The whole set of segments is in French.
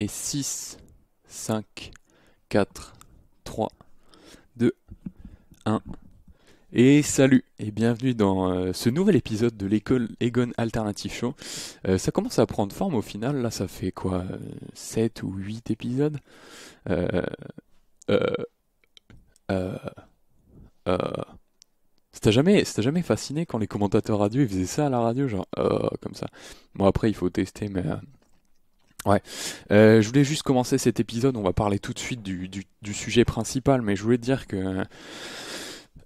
et 6, 5, 4, 3, 2, 1. Et salut et bienvenue dans euh, ce nouvel épisode de l'école Egon Alternative Show. Euh, ça commence à prendre forme au final, là ça fait quoi 7 euh, ou 8 épisodes C'était jamais, jamais fasciné quand les commentateurs radio ils faisaient ça à la radio, genre comme ça. Bon après il faut tester mais Ouais, euh, je voulais juste commencer cet épisode, on va parler tout de suite du, du, du sujet principal, mais je voulais dire que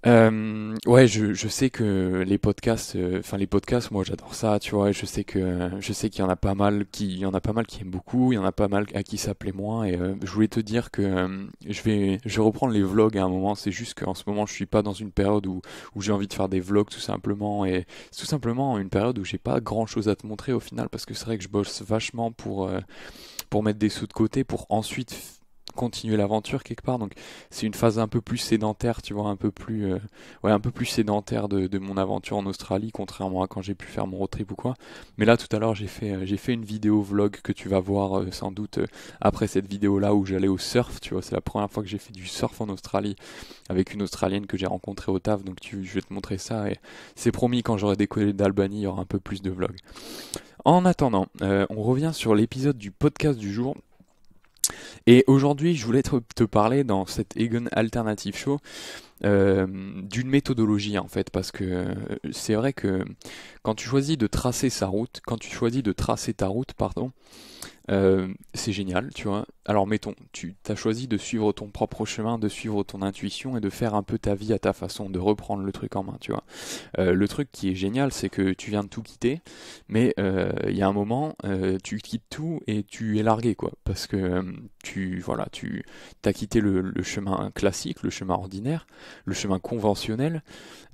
euh, ouais, je, je, sais que les podcasts, euh, enfin les podcasts, moi j'adore ça, tu vois. je sais que euh, je sais qu'il y en a pas mal qui, y en a pas mal qui aiment beaucoup, il y en a pas mal à qui ça plaît moins. Et euh, je voulais te dire que je vais, je vais reprendre les vlogs à un moment. C'est juste qu'en ce moment je suis pas dans une période où où j'ai envie de faire des vlogs tout simplement et tout simplement une période où j'ai pas grand chose à te montrer au final parce que c'est vrai que je bosse vachement pour pour mettre des sous de côté pour ensuite continuer l'aventure quelque part. Donc c'est une phase un peu plus sédentaire, tu vois, un peu plus, euh, ouais, un peu plus sédentaire de, mon aventure en Australie, contrairement à quand j'ai pu faire mon road trip ou quoi. Mais là, tout à l'heure, j'ai fait, euh, j'ai fait une vidéo vlog que tu vas voir euh, sans doute après cette vidéo-là où j'allais au surf, tu vois. C'est la première fois que j'ai fait du surf en Australie avec une Australienne que j'ai rencontrée au taf. Donc tu, je vais te montrer ça et c'est promis quand j'aurai décollé d'Albanie, il y aura un peu plus de vlog. En attendant, on revient sur l'épisode du podcast du jour. Et aujourd'hui, je voulais te, parler dans cette Egon Alternative Show euh, d'une méthodologie en fait, parce que euh, c'est vrai que quand tu choisis de tracer sa route, quand tu choisis de tracer ta route, pardon, euh, c'est génial, tu vois. Alors mettons, tu as choisi de suivre ton propre chemin, de suivre ton intuition et de faire un peu ta vie à ta façon, de reprendre le truc en main, tu vois. le truc qui est génial, c'est que tu viens de tout quitter, mais il y a un moment, tu quittes tout et tu es largué, quoi, parce que tu voilà, tu as quitté le, chemin classique, le chemin ordinaire, le chemin conventionnel,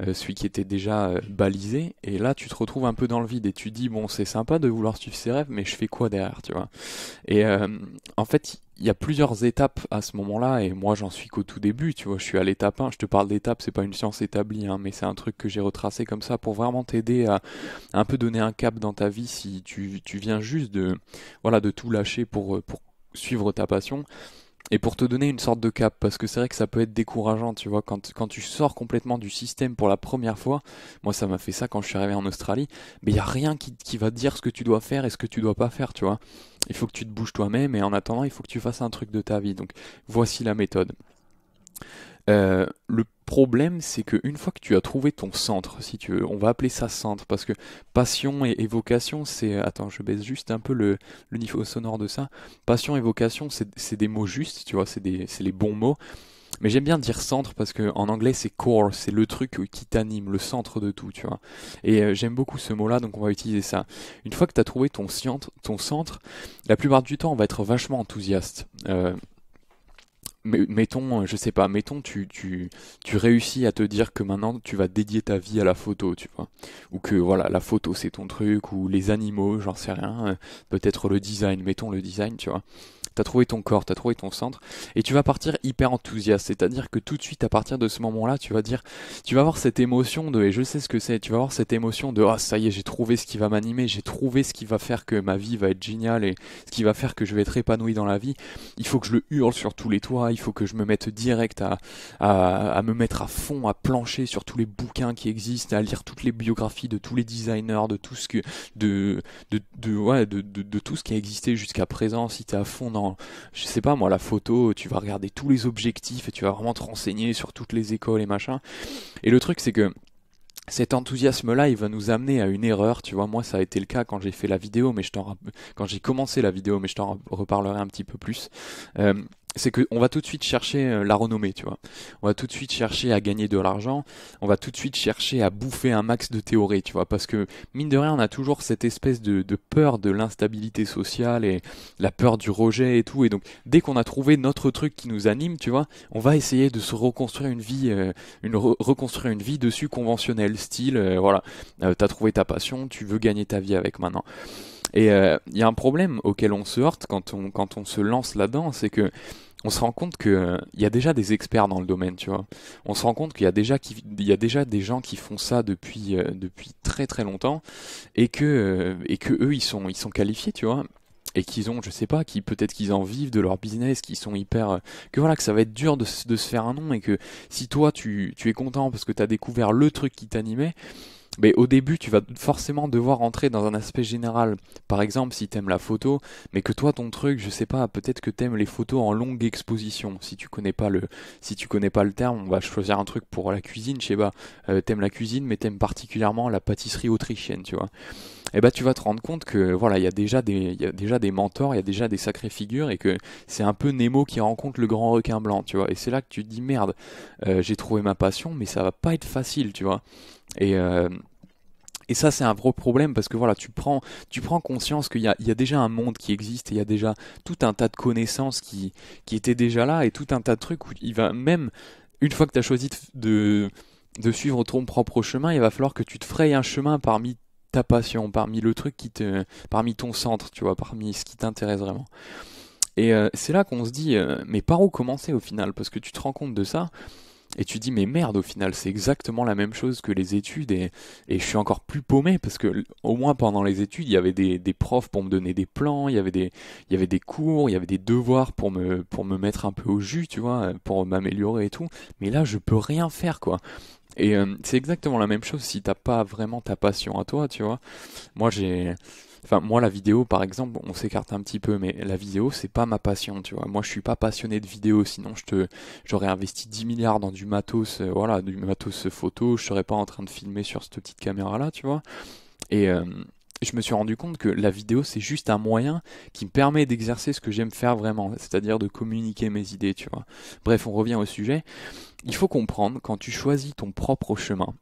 euh, celui qui était déjà euh, balisé, et là tu te retrouves un peu dans le vide et tu dis bon c'est sympa de vouloir suivre ses rêves, mais je fais quoi derrière, tu vois Et euh, en fait il y a plusieurs étapes à ce moment-là, et moi j'en suis qu'au tout début, tu vois, je suis à l'étape 1, je te parle d'étape, c'est pas une science établie, hein, mais c'est un truc que j'ai retracé comme ça pour vraiment t'aider à, un peu donner un cap dans ta vie si tu, viens juste de, voilà, de tout lâcher pour suivre ta passion et pour te donner une sorte de cap, parce que c'est vrai que ça peut être décourageant, tu vois, quand, quand tu sors complètement du système pour la première fois, moi ça m'a fait ça quand je suis arrivé en Australie, mais il y a rien qui, va dire ce que tu dois faire et ce que tu dois pas faire, tu vois. Il faut que tu te bouges toi-même, et en attendant, il faut que tu fasses un truc de ta vie. Donc voici la méthode. Euh, le problème, c'est une fois que tu as trouvé ton centre, si tu veux, on va appeler ça centre, parce que passion et, évocation, c'est... Attends, je baisse juste un peu le, niveau sonore de ça. Passion et vocation, c'est des mots justes, tu vois, c'est les bons mots. Mais j'aime bien dire centre parce que en anglais c'est core, c'est le truc qui t'anime, le centre de tout, tu vois. Et euh, j'aime beaucoup ce mot-là, donc on va utiliser ça. Une fois que tu as trouvé ton, ton centre, la plupart du temps on va être vachement enthousiaste. Euh, mettons, euh, je sais pas, mettons, tu, tu, tu réussis à te dire que maintenant tu vas dédier ta vie à la photo, tu vois, ou que voilà, la photo c'est ton truc, ou les animaux, j'en sais rien, euh, peut-être le design, mettons le design, tu vois t'as trouvé ton corps, t'as trouvé ton centre, et tu vas partir hyper enthousiaste. C'est-à-dire que tout de suite, à partir de ce moment-là, tu vas dire, tu vas avoir cette émotion de, et je sais ce que c'est, tu vas avoir cette émotion de, ah ça y est, j'ai trouvé ce qui va m'animer, j'ai trouvé ce qui va faire que ma vie va être géniale et ce qui va faire que je vais être épanoui dans la vie. Il faut que je le hurle sur tous les toits, il faut que je me mette direct à, me mettre à fond, à plancher sur tous les bouquins qui existent, à lire toutes les biographies de tous les designers, de tout ce que, de, de, de, de tout ce qui a existé jusqu'à présent, si t'es à fond dans je sais pas moi, la photo, tu vas regarder tous les objectifs et tu vas vraiment te renseigner sur toutes les écoles et machin. Et le truc, c'est que cet enthousiasme-là, il va nous amener à une erreur. Tu vois, moi, ça a été le cas quand j'ai fait la vidéo, mais je quand j'ai commencé la vidéo, mais je t'en reparlerai un petit peu plus. Euh, c'est qu'on va tout de suite chercher euh, la renommée, tu vois. On va tout de suite chercher à gagner de l'argent, on va tout de suite chercher à bouffer un max de théorie, tu vois, parce que mine de rien, on a toujours cette espèce de, peur de l'instabilité sociale et la peur du rejet et tout, et donc dès qu'on a trouvé notre truc qui nous anime, tu vois, on va essayer de se reconstruire une vie, euh, une reconstruire une vie dessus conventionnelle, style, euh, voilà, t'as trouvé ta passion, tu veux gagner ta vie avec maintenant. Et il euh, y a un problème auquel on se heurte quand on, quand on se lance là-dedans, c'est que on se rend compte qu'il il euh, y a déjà des experts dans le domaine, tu vois. On se rend compte qu'il y a déjà y déjà des gens qui font ça depuis euh, depuis très très longtemps et que et que eux ils sont ils sont qualifiés, tu vois. Et qu'ils ont, je sais pas, qui peut-être qu'ils en vivent de leur business, qu'ils sont hyper, que voilà, que ça va être dur de, de, se faire un nom et que si toi tu, tu es content parce que tu as découvert le truc qui t'animait, mais au début, tu vas forcément devoir entrer dans un aspect général. Par exemple, si t'aimes la photo, mais que toi, ton truc, je sais pas, peut-être que t'aimes les photos en longue exposition. Si tu connais pas le, si tu connais pas le terme, on va choisir un truc pour la cuisine, je sais pas. Euh, t'aimes la cuisine, mais t'aimes particulièrement la pâtisserie autrichienne, tu vois et eh ben, tu vas te rendre compte que voilà, il y, a déjà des, déjà des mentors, il y a déjà des sacrées figures et que c'est un peu Nemo qui rencontre le grand requin blanc, tu vois. Et c'est là que tu te dis merde, euh, j'ai trouvé ma passion, mais ça va pas être facile, tu vois. Et. Euh, et ça, c'est un gros problème parce que voilà, tu prends, tu prends conscience qu'il y, a, déjà un monde qui existe, et il y a déjà tout un tas de connaissances qui, étaient déjà là et tout un tas de trucs où il va même, une fois que tu as choisi de, de, suivre ton propre chemin, il va falloir que tu te frayes un chemin parmi ta passion, parmi le truc qui te, parmi ton centre, tu vois, parmi ce qui t'intéresse vraiment. Et euh, c'est là qu'on se dit, euh, mais par où commencer au final Parce que tu te rends compte de ça et tu dis, mais merde, au final, c'est exactement la même chose que les études et, et, je suis encore plus paumé parce que au moins pendant les études, il y avait des, profs pour me donner des plans, il y avait des, il y avait des cours, il y avait des devoirs pour me, pour me mettre un peu au jus, tu vois, pour m'améliorer et tout. Mais là, je peux rien faire, quoi. Et euh, c'est exactement la même chose si t'as pas vraiment ta passion à toi, tu vois. Moi, j'ai. Enfin, moi, la vidéo, par exemple, on s'écarte un petit peu, mais la vidéo, c'est pas ma passion, tu vois. Moi, je suis pas passionné de vidéo, sinon je te, j'aurais investi 10 milliards dans du matos, euh, voilà, du matos photo, je serais pas en train de filmer sur cette petite caméra-là, tu vois. Et, euh, je me suis rendu compte que la vidéo, c'est juste un moyen qui me permet d'exercer ce que j'aime faire vraiment, c'est-à-dire de communiquer mes idées, tu vois. Bref, on revient au sujet. Il faut comprendre, quand tu choisis ton propre chemin,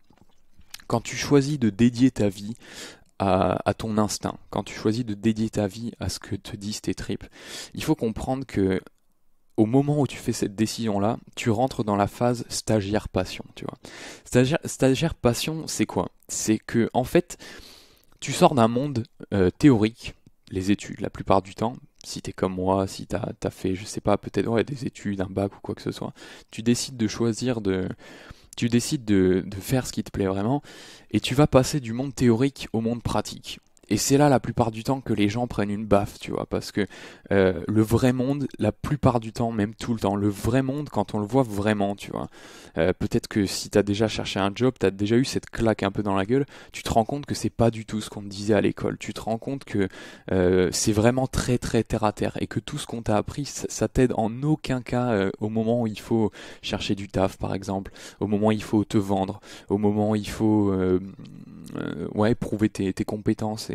quand tu choisis de dédier ta vie à, ton instinct, quand tu choisis de dédier ta vie à ce que te disent tes tripes, il faut comprendre que au moment où tu fais cette décision-là, tu rentres dans la phase stagiaire-passion, tu vois. Stagiaire-passion, c'est quoi C'est que, en fait, tu sors d'un monde euh, théorique, les études la plupart du temps, si t'es comme moi, si t'as as fait, je sais pas, peut-être ouais, des études, un bac ou quoi que ce soit, tu décides de choisir de. Tu décides de, de, faire ce qui te plaît vraiment et tu vas passer du monde théorique au monde pratique. Et c'est là la plupart du temps que les gens prennent une baffe, tu vois, parce que euh, le vrai monde, la plupart du temps, même tout le temps, le vrai monde, quand on le voit vraiment, tu vois, euh, peut-être que si t'as déjà cherché un job, t'as déjà eu cette claque un peu dans la gueule, tu te rends compte que c'est pas du tout ce qu'on te disait à l'école, tu te rends compte que euh, c'est vraiment très très terre à terre et que tout ce qu'on t'a appris, ça, t'aide en aucun cas au moment où il faut chercher du taf, par exemple, au moment où il faut te vendre, au moment où il faut, ouais, prouver tes, compétences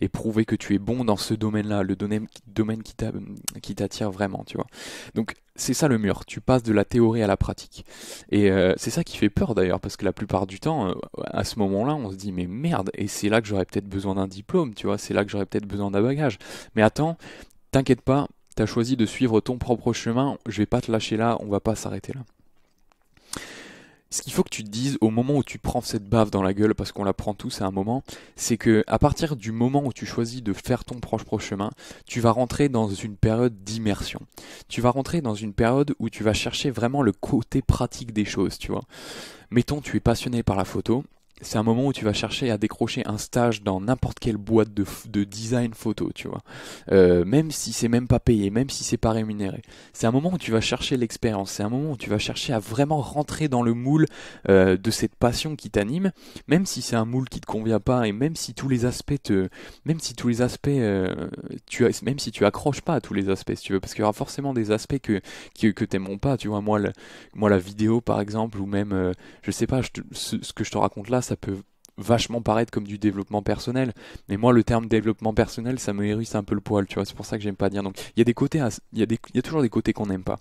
et, prouver que tu es bon dans ce domaine-là, le domaine, qui t'attire vraiment, tu vois. Donc c'est ça le mur, tu passes de la théorie à la pratique. Et euh, c'est ça qui fait peur d'ailleurs, parce que la plupart du temps, euh, à ce moment-là, on se dit mais merde, et c'est là que j'aurais peut-être besoin d'un diplôme, tu vois, c'est là que j'aurais peut-être besoin d'un bagage. Mais attends, t'inquiète pas, t'as choisi de suivre ton propre chemin, je vais pas te lâcher là, on va pas s'arrêter là ce qu'il faut que tu te dises au moment où tu prends cette bave dans la gueule, parce qu'on la prend tous à un moment, c'est que à partir du moment où tu choisis de faire ton proche proche chemin, tu vas rentrer dans une période d'immersion. Tu vas rentrer dans une période où tu vas chercher vraiment le côté pratique des choses, tu vois. Mettons, tu es passionné par la photo, c'est un moment où tu vas chercher à décrocher un stage dans n'importe quelle boîte de, de, design photo, tu vois. Euh, même si c'est même pas payé, même si c'est pas rémunéré. C'est un moment où tu vas chercher l'expérience, c'est un moment où tu vas chercher à vraiment rentrer dans le moule euh, de cette passion qui t'anime, même si c'est un moule qui te convient pas et même si tous les aspects te, même si tous les aspects, euh, tu as, même si tu accroches pas à tous les aspects, si tu veux, parce qu'il y aura forcément des aspects que que, que t'aimeront pas, tu vois. Moi, le, moi la vidéo par exemple ou même, je sais pas, ce, que je te raconte là ça peut vachement paraître comme du développement personnel. Mais moi, le terme développement personnel, ça me hérisse un peu le poil, tu vois. C'est pour ça que j'aime pas dire. Donc, il y a des côtés, il y, a y a toujours des côtés qu'on n'aime pas.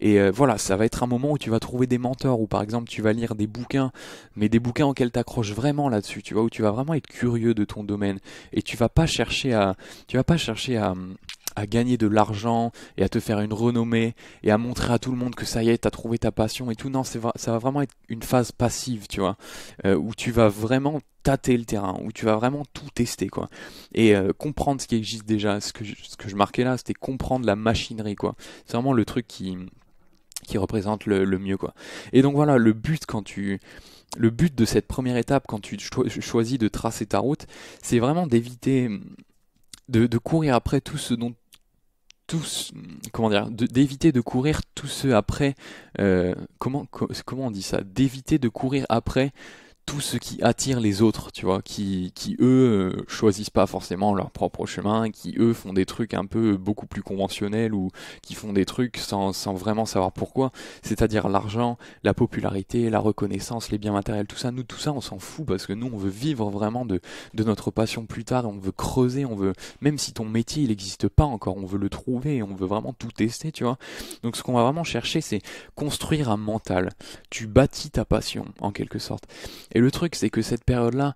Et euh, voilà, ça va être un moment où tu vas trouver des mentors, Ou par exemple, tu vas lire des bouquins, mais des bouquins auxquels t'accroches vraiment là-dessus, tu vois, où tu vas vraiment être curieux de ton domaine et tu vas pas chercher à, tu vas pas chercher à, hum, à gagner de l'argent et à te faire une renommée et à montrer à tout le monde que ça y est, t'as trouvé ta passion et tout. Non, c'est ça va vraiment être une phase passive, tu vois, euh, où tu vas vraiment tâter le terrain, où tu vas vraiment tout tester, quoi. Et euh, comprendre ce qui existe déjà. Ce que je, ce que je marquais là, c'était comprendre la machinerie, quoi. C'est vraiment le truc qui, qui représente le, mieux, quoi. Et donc voilà, le but quand tu le but de cette première étape, quand tu choisis de tracer ta route, c'est vraiment d'éviter de, de, courir après tout ce dont tous, comment dire, d'éviter de, courir tous ceux après. Euh, comment, comment on dit ça D'éviter de courir après tout ce qui attire les autres, tu vois, qui, qui eux euh, choisissent pas forcément leur propre chemin, qui eux font des trucs un peu beaucoup plus conventionnels ou qui font des trucs sans, sans vraiment savoir pourquoi, c'est-à-dire l'argent, la popularité, la reconnaissance, les biens matériels, tout ça, nous tout ça on s'en fout parce que nous on veut vivre vraiment de, de notre passion plus tard, on veut creuser, on veut, même si ton métier il n'existe pas encore, on veut le trouver, on veut vraiment tout tester, tu vois. Donc ce qu'on va vraiment chercher c'est construire un mental, tu bâtis ta passion en quelque sorte. Et le truc, c'est que cette période-là,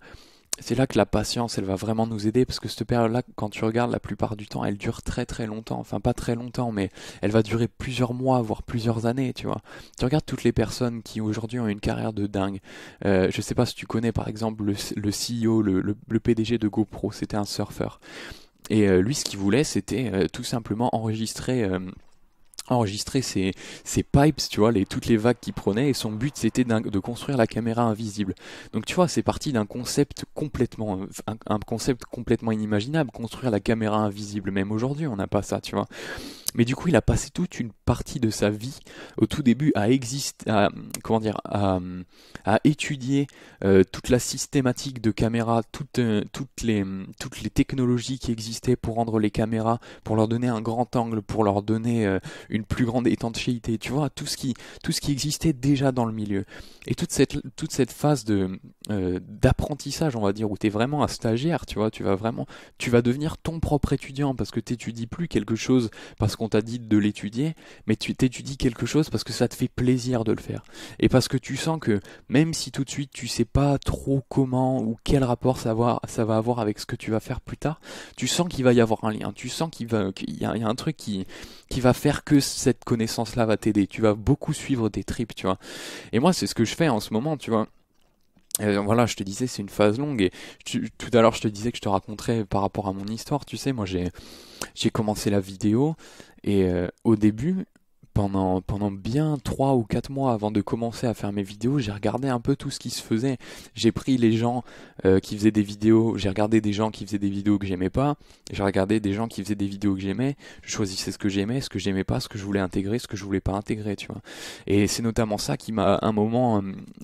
c'est là que la patience, elle va vraiment nous aider, parce que cette période-là, quand tu regardes, la plupart du temps, elle dure très très longtemps. Enfin, pas très longtemps, mais elle va durer plusieurs mois, voire plusieurs années, tu vois. Tu regardes toutes les personnes qui aujourd'hui ont une carrière de dingue. Je euh, je sais pas si tu connais, par exemple, le, CEO, le, e PDG de GoPro, c'était un surfeur. Et euh, lui, ce qu'il voulait, c'était euh, tout simplement enregistrer enregistrer ses, pipes, tu vois, les, toutes les vagues qu'il prenait, et son but c'était de construire la caméra invisible. Donc tu vois, c'est parti d'un concept complètement, un, concept complètement inimaginable, construire la caméra invisible. Même aujourd'hui, on n'a pas ça, tu vois. Mais du coup, il a passé toute une partie de sa vie au tout début à exister, comment dire, à, à étudier euh, toute la systématique de caméras, toutes, euh, toutes, les, toutes les technologies qui existaient pour rendre les caméras, pour leur donner un grand angle, pour leur donner euh, une plus grande étanchéité. Tu vois, tout ce qui, tout ce qui existait déjà dans le milieu. Et toute cette, toute cette phase de euh, d'apprentissage, on va dire, où tu es vraiment un stagiaire, tu vois, tu vas vraiment, tu vas devenir ton propre étudiant parce que t'étudies plus quelque chose parce qu'on t'a dit de l'étudier, mais tu t'étudies quelque chose parce que ça te fait plaisir de le faire. Et parce que tu sens que même si tout de suite tu sais pas trop comment ou quel rapport ça va, avoir avec ce que tu vas faire plus tard, tu sens qu'il va y avoir un lien, tu sens qu'il va, qu'il y, a un truc qui, qui va faire que cette connaissance-là va t'aider. Tu vas beaucoup suivre des tripes, tu vois. Et moi, c'est ce que je fais en ce moment, tu vois euh, voilà, je te disais, c'est une phase longue. Et tout à l'heure, je te disais que je te raconterais par rapport à mon histoire. Tu sais, moi, j'ai, j'ai commencé la vidéo et euh, au début, pendant, pendant bien 3 ou 4 mois avant de commencer à faire mes vidéos, j'ai regardé un peu tout ce qui se faisait. J'ai pris les gens euh, qui faisaient des vidéos, j'ai regardé des gens qui faisaient des vidéos que j'aimais pas, j'ai regardé des gens qui faisaient des vidéos que j'aimais, je choisissais ce que j'aimais, ce que j'aimais pas, ce que je voulais intégrer, ce que je voulais pas intégrer, tu vois. Et c'est notamment ça qui m'a un moment euh,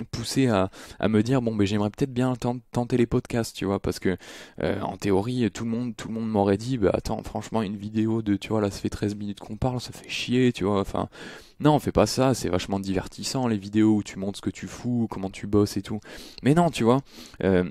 poussé à, me dire bon ben j'aimerais peut-être bien tenter les podcasts, tu vois, parce que euh, en théorie tout le monde tout le monde m'aurait dit bah attends franchement une vidéo de tu vois là ça fait 13 minutes qu'on parle, ça fait chier, tu vois, enfin non, non, fais pas ça, c'est vachement divertissant les vidéos où tu montres ce que tu fous, comment tu bosses et tout. Mais non, tu vois. Euh,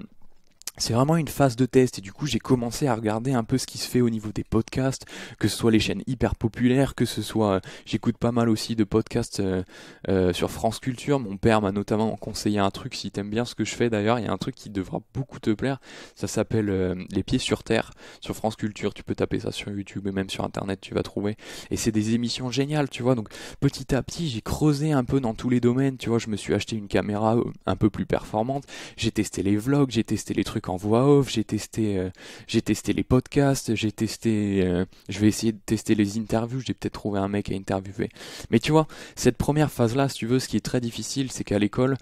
c'est vraiment une phase de test et du coup j'ai commencé à regarder un peu ce qui se fait au niveau des podcasts, que ce soit les chaînes hyper populaires, que ce soit euh, j'écoute pas mal aussi de podcasts euh, euh, sur France Culture, mon père m'a notamment conseillé un truc si t'aimes bien ce que je fais d'ailleurs, il y a un truc qui devra beaucoup te plaire, ça s'appelle Les pieds sur terre sur France Culture, tu peux taper ça sur YouTube et même sur internet tu vas trouver et c'est des émissions géniales, tu vois. Donc petit à petit, j'ai creusé un peu dans tous les domaines, tu vois, je me suis acheté une caméra un peu plus performante, j'ai testé les vlogs, j'ai testé les trucs en voix off, j'ai testé, euh, j'ai testé les podcasts, j'ai testé, euh, je vais essayer de tester les interviews, j'ai peut-être trouvé un mec à interviewer. Mais tu vois, cette première phase-là, si tu veux, ce qui est très difficile, c'est qu'à l'école,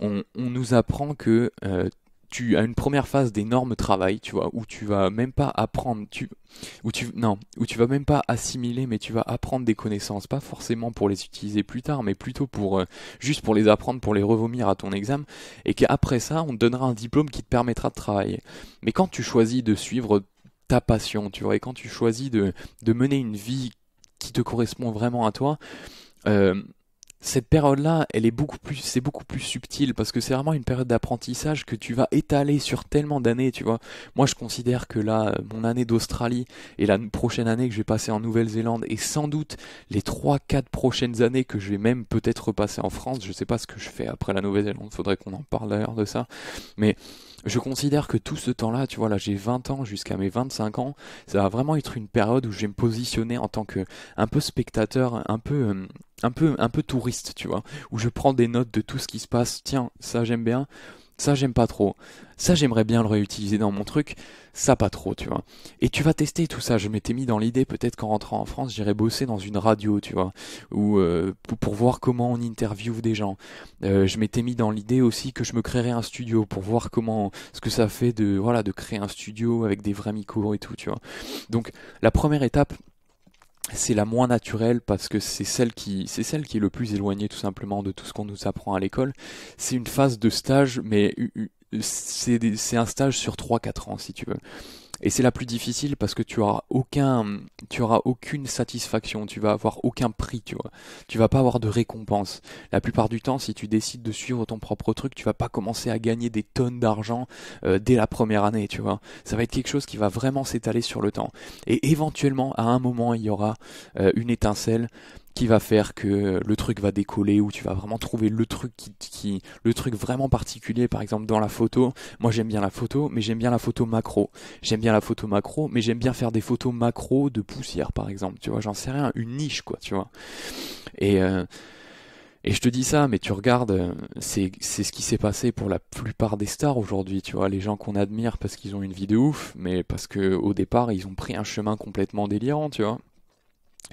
on, on, nous apprend que euh, tu as une première phase d'énorme travail, tu vois, où tu vas même pas apprendre, tu, où tu, non, où tu vas même pas assimiler, mais tu vas apprendre des connaissances, pas forcément pour les utiliser plus tard, mais plutôt pour euh, juste pour les apprendre, pour les revomir à ton examen, et qu'après ça, on te donnera un diplôme qui te permettra de travailler. Mais quand tu choisis de suivre ta passion, tu vois, et quand tu choisis de, de mener une vie qui te correspond vraiment à toi, euh, cette période-là, elle est beaucoup plus, c'est beaucoup plus subtil parce que c'est vraiment une période d'apprentissage que tu vas étaler sur tellement d'années, tu vois. Moi, je considère que là, mon année d'Australie et la prochaine année que je vais passer en Nouvelle-Zélande et sans doute les 3-4 prochaines années que je vais même peut-être passer en France, je sais pas ce que je fais après la Nouvelle-Zélande, faudrait qu'on en parle d'ailleurs de ça, mais je considère que tout ce temps-là, tu vois, là j'ai 20 ans jusqu'à mes 25 ans, ça va vraiment être une période où je vais me positionner en tant que un peu spectateur, un peu... Euh, un peu, un peu touriste, tu vois, où je prends des notes de tout ce qui se passe. Tiens, ça j'aime bien. Ça, j'aime pas trop. Ça, j'aimerais bien le réutiliser dans mon truc. Ça, pas trop, tu vois. Et tu vas tester tout ça. Je m'étais mis dans l'idée, peut-être qu'en rentrant en France, j'irai bosser dans une radio, tu vois, ou euh, pour, voir comment on interviewe des gens. Euh, je m'étais mis dans l'idée aussi que je me créerais un studio pour voir comment, ce que ça fait de, voilà, de créer un studio avec des vrais micros et tout, tu vois. Donc, la première étape, c'est la moins naturelle parce que c'est celle qui c'est celle qui est le plus éloignée tout simplement de tout ce qu'on nous apprend à l'école. C'est une phase de stage mais c'est un stage sur 3 4 ans si tu veux. Et c'est la plus difficile parce que tu auras aucun, tu auras aucune satisfaction, tu vas avoir aucun prix, tu vois. Tu vas pas avoir de récompense. La plupart du temps, si tu décides de suivre ton propre truc, tu vas pas commencer à gagner des tonnes d'argent euh, dès la première année, tu vois. Ça va être quelque chose qui va vraiment s'étaler sur le temps. Et éventuellement, à un moment, il y aura euh, une étincelle qui va faire que le truc va décoller ou tu vas vraiment trouver le truc qui, le truc vraiment particulier par exemple dans la photo moi j'aime bien la photo mais j'aime bien la photo macro j'aime bien la photo macro mais j'aime bien faire des photos macro de poussière par exemple tu vois j'en sais rien une niche quoi tu vois et euh, et je te dis ça, mais tu regardes, euh, c'est, c'est ce qui s'est passé pour la plupart des stars aujourd'hui, tu vois, les gens qu'on admire parce qu'ils ont une vie de ouf, mais parce que au départ ils ont pris un chemin complètement délirant, tu vois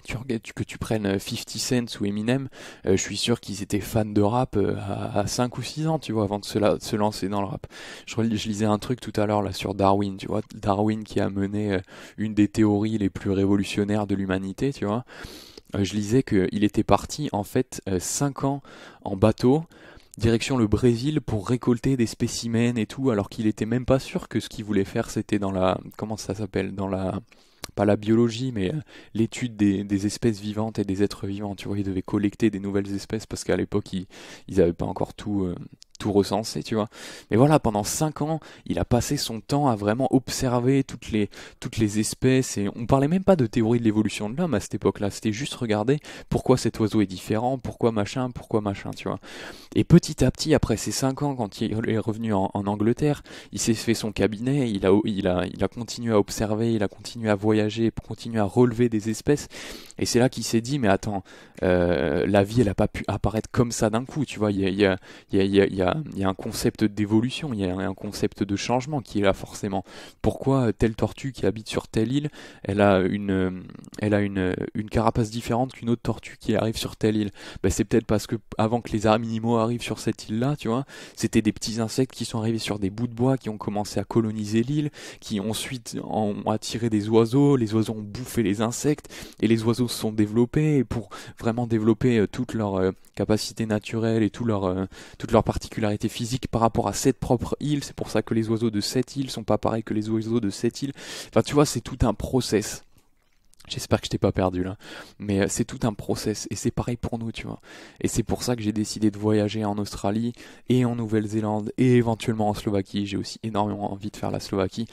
tu regardes, que tu prennes 50 euh, cents ou Eminem, euh, je suis sûr qu'ils étaient fans de rap euh, à, 5 ou 6 ans, tu vois, avant de se, lancer dans le rap. Je, lisais un truc tout à l'heure là sur Darwin, tu vois, Darwin qui a mené une des théories les plus révolutionnaires de l'humanité, tu vois. je lisais qu'il était parti en fait 5 ans en bateau direction le Brésil pour récolter des spécimens et tout, alors qu'il était même pas sûr que ce qu'il voulait faire c'était dans la comment ça s'appelle dans la pas la biologie, mais euh, l'étude des, espèces vivantes et des êtres vivants. Tu vois, ils devaient collecter des nouvelles espèces parce qu'à l'époque, ils n'avaient pas encore tout, euh, tout recenser, tu vois. Mais voilà, pendant 5 ans, il a passé son temps à vraiment observer toutes les, toutes les espèces, et on parlait même pas de théorie de l'évolution de l'homme à cette époque-là, c'était juste regarder pourquoi cet oiseau est différent, pourquoi machin, pourquoi machin, tu vois. Et petit à petit, après ces 5 ans, quand il est revenu en, Angleterre, il s'est fait son cabinet, il a, il, a, il a continué à observer, il a continué à voyager, continué à relever des espèces, et c'est là qu'il s'est dit, mais attends, euh, la vie, elle a pas pu apparaître comme ça d'un coup, tu vois, il y a il y a un concept d'évolution, il y a un concept de changement qui est là forcément. Pourquoi euh, telle tortue qui habite sur telle île, elle a une, euh, elle a une, euh, une carapace différente qu'une autre tortue qui arrive sur telle île ben, C'est peut-être parce que avant que les animaux arrivent sur cette île-là, tu vois, c'était des petits insectes qui sont arrivés sur des bouts de bois, qui ont commencé à coloniser l'île, qui ensuite ont attiré des oiseaux, les oiseaux ont bouffé les insectes, et les oiseaux se sont développés, pour vraiment développer toutes leurs capacités naturelles et tout leur, toutes leurs particularités physique par rapport à cette propre île. C'est pour ça que les oiseaux de cette île sont pas pareils que les oiseaux de cette île. Enfin, tu vois, c'est tout un process. J'espère que je t'ai pas perdu là. Mais euh, c'est tout un process et c'est pareil pour nous, tu vois. Et c'est pour ça que j'ai décidé de voyager en Australie et en Nouvelle-Zélande et éventuellement en Slovaquie. J'ai aussi énormément envie de faire la Slovaquie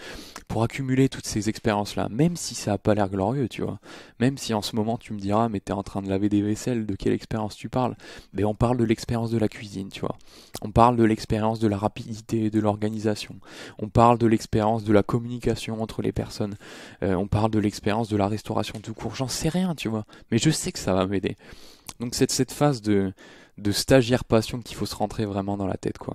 pour accumuler toutes ces expériences-là, même si ça a pas l'air glorieux, tu vois. Même si en ce moment tu me diras, mais t'es en train de laver des vaisselles, de quelle expérience tu parles Mais ben, on parle de l'expérience de la cuisine, tu vois. On parle de l'expérience de la rapidité et de l'organisation. On parle de l'expérience de la communication entre les personnes. Euh, on parle de l'expérience de la restauration tout court, j'en sais rien, tu vois. Mais je sais que ça va m'aider. Donc c'est cette phase de, de stagiaire passion qu'il faut se rentrer vraiment dans la tête, quoi.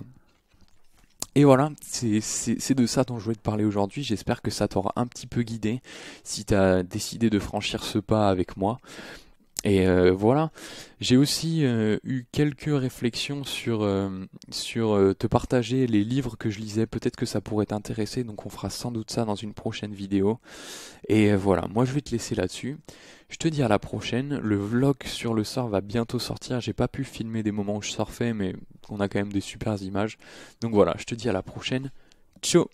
Et voilà, c'est de ça dont je voulais te parler aujourd'hui. J'espère que ça t'aura un petit peu guidé si t'as décidé de franchir ce pas avec moi. Et euh, voilà, j'ai aussi euh, eu quelques réflexions sur, euh, sur te partager les livres que je lisais, peut-être que ça pourrait t'intéresser, donc on fera sans doute ça dans une prochaine vidéo. Et voilà, moi je vais te laisser là-dessus. Je te dis à la prochaine, le vlog sur le sort va bientôt sortir, j'ai pas pu filmer des moments où je surfais, mais on a quand même des superbes images. Donc voilà, je te dis à la prochaine, ciao